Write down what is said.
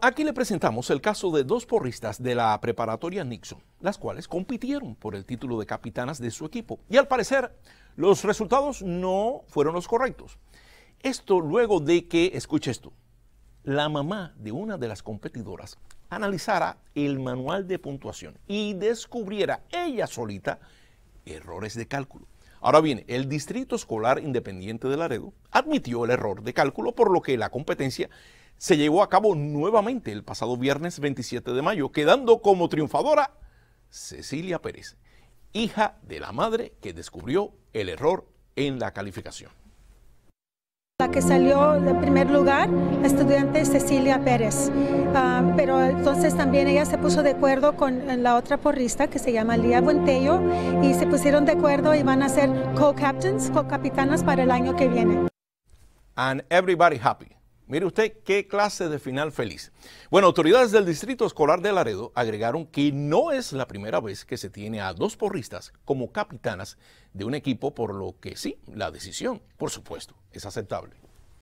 Aquí le presentamos el caso de dos porristas de la preparatoria Nixon, las cuales compitieron por el título de capitanas de su equipo. Y al parecer, los resultados no fueron los correctos. Esto luego de que, escuche esto, la mamá de una de las competidoras analizara el manual de puntuación y descubriera ella solita errores de cálculo. Ahora bien, el Distrito Escolar Independiente de Laredo admitió el error de cálculo, por lo que la competencia se llevó a cabo nuevamente el pasado viernes 27 de mayo, quedando como triunfadora Cecilia Pérez, hija de la madre que descubrió el error en la calificación. La que salió en primer lugar, la estudiante Cecilia Pérez. Ah, pero entonces también ella se puso de acuerdo con la otra porrista que se llama Lía Buentello y se pusieron de acuerdo y van a ser co-captains, co-capitanas para el año que viene. And everybody happy. Mire usted qué clase de final feliz. Bueno, autoridades del Distrito Escolar de Laredo agregaron que no es la primera vez que se tiene a dos porristas como capitanas de un equipo, por lo que sí, la decisión, por supuesto, es aceptable.